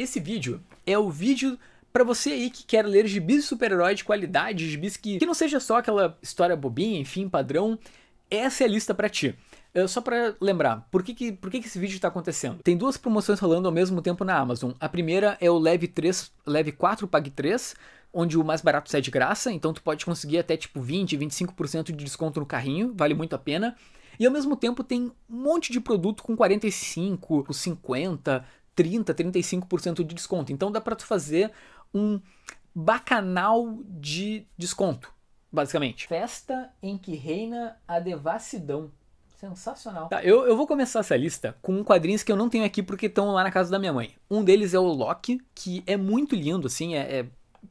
Esse vídeo é o vídeo para você aí que quer ler gibis super-herói de qualidade, gibis que, que não seja só aquela história bobinha, enfim, padrão, essa é a lista para ti. Uh, só para lembrar, por que, que, por que, que esse vídeo está acontecendo? Tem duas promoções rolando ao mesmo tempo na Amazon. A primeira é o Leve 3, Leve 4 Pague 3, onde o mais barato sai de graça, então tu pode conseguir até tipo 20, 25% de desconto no carrinho, vale muito a pena. E ao mesmo tempo tem um monte de produto com 45, 50, 30, 35% de desconto. Então dá para tu fazer um bacanal de desconto, basicamente. Festa em que reina a devassidão. Sensacional. Tá, eu, eu vou começar essa lista com quadrinhos que eu não tenho aqui porque estão lá na casa da minha mãe. Um deles é o Loki, que é muito lindo, assim, é, é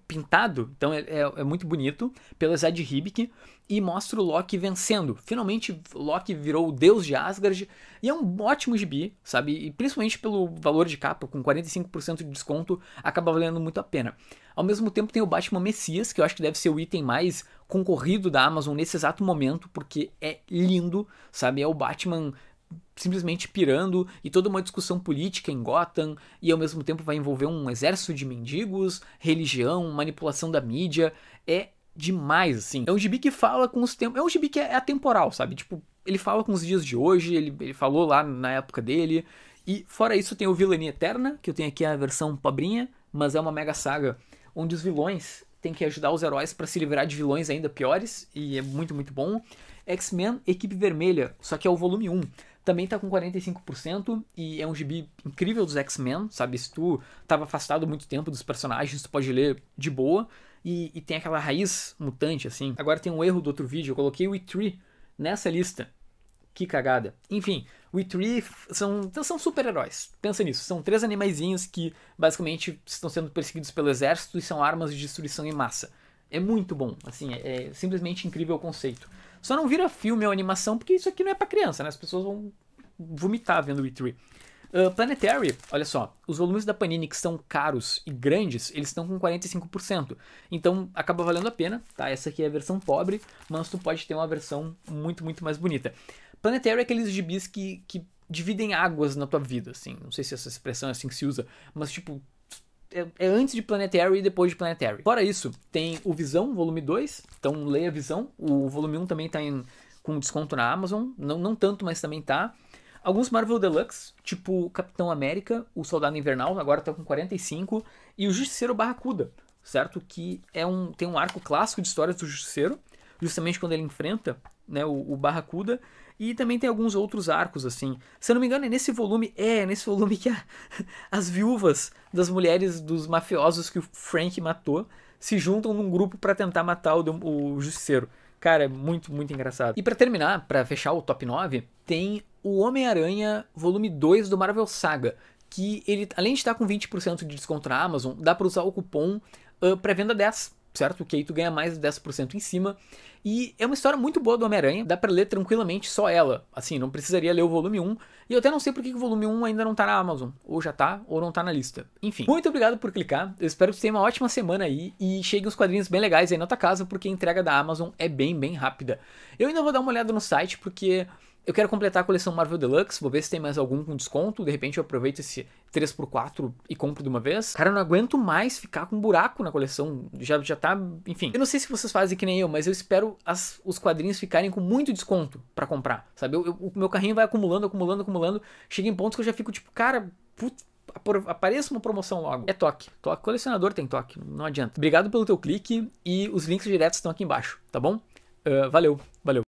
pintado, então é, é, é muito bonito, pelo Zed Hibik, e mostra o Loki vencendo. Finalmente, Loki virou o deus de Asgard, e é um ótimo gibi, sabe? E principalmente pelo valor de capa, com 45% de desconto, acaba valendo muito a pena. Ao mesmo tempo, tem o Batman Messias, que eu acho que deve ser o item mais concorrido da Amazon nesse exato momento, porque é lindo, sabe? É o Batman simplesmente pirando e toda uma discussão política em Gotham e ao mesmo tempo vai envolver um exército de mendigos, religião, manipulação da mídia. É demais, assim. É um gibi que fala com os tempos. É um gibi que é, é atemporal, sabe? Tipo, ele fala com os dias de hoje, ele, ele falou lá na época dele. E fora isso, tem o Vilania Eterna, que eu tenho aqui a versão pobrinha, mas é uma mega saga onde os vilões têm que ajudar os heróis para se livrar de vilões ainda piores, e é muito, muito bom. X-Men Equipe Vermelha, só que é o volume 1. Também tá com 45% e é um gibi incrível dos X-Men, sabe? Se tu tava afastado muito tempo dos personagens, tu pode ler de boa. E, e tem aquela raiz mutante, assim. Agora tem um erro do outro vídeo, eu coloquei o E3 nessa lista. Que cagada. Enfim, o E3 são, são super-heróis. Pensa nisso. São três animaizinhos que basicamente estão sendo perseguidos pelo exército e são armas de destruição em massa. É muito bom, assim, é, é simplesmente incrível o conceito. Só não vira filme ou animação, porque isso aqui não é para criança, né? As pessoas vão vomitar vendo o E3. Uh, Planetary, olha só, os volumes da Panini que são caros e grandes, eles estão com 45%. Então acaba valendo a pena, tá? Essa aqui é a versão pobre, mas tu pode ter uma versão muito, muito mais bonita. Planetary é aqueles gibis que, que dividem águas na tua vida, assim. Não sei se essa expressão é assim que se usa, mas tipo, é, é, antes de Planetary e depois de Planetary. Fora isso, tem o Visão, volume 2. Então leia Visão. O volume 1 também tá em, com desconto na Amazon. Não, não tanto, mas também tá. Alguns Marvel Deluxe, tipo Capitão América, o Soldado Invernal, agora tá com 45. E o Justiceiro Barracuda, certo? Que é um, tem um arco clássico de histórias do Justiceiro. Justamente quando ele enfrenta né, o, o Barracuda, e também tem alguns outros arcos, assim. Se eu não me engano, é nesse volume, é, é nesse volume que a, as viúvas das mulheres dos mafiosos que o Frank matou se juntam num grupo para tentar matar o, o Justiceiro. Cara, é muito, muito engraçado. E para terminar, para fechar o top 9, tem o Homem-Aranha volume 2 do Marvel Saga, que ele, além de estar com 20% de desconto na Amazon, dá para usar o cupom uh, pré-venda 10 certo? Que aí tu ganha mais de 10% em cima. E é uma história muito boa do Homem-Aranha, dá para ler tranquilamente só ela. Assim, não precisaria ler o volume 1. E eu até não sei porque que o volume 1 ainda não tá na Amazon. Ou já tá, ou não tá na lista. Enfim, muito obrigado por clicar. Eu espero que você tenha uma ótima semana aí e chegue uns quadrinhos bem legais aí na tua casa, porque a entrega da Amazon é bem, bem rápida. Eu ainda vou dar uma olhada no site, porque eu quero completar a coleção Marvel Deluxe, vou ver se tem mais algum com desconto, de repente eu aproveito esse 3x4 e compro de uma vez. Cara, eu não aguento mais ficar com um buraco na coleção, já, já tá, enfim. Eu não sei se vocês fazem que nem eu, mas eu espero as, os quadrinhos ficarem com muito desconto para comprar, sabe? Eu, eu, o meu carrinho vai acumulando, acumulando, acumulando, chega em pontos que eu já fico tipo, cara, putz, apareça uma promoção logo. É toque. Toque colecionador tem toque, não adianta. Obrigado pelo teu clique e os links diretos estão aqui embaixo, tá bom? Uh, valeu, valeu.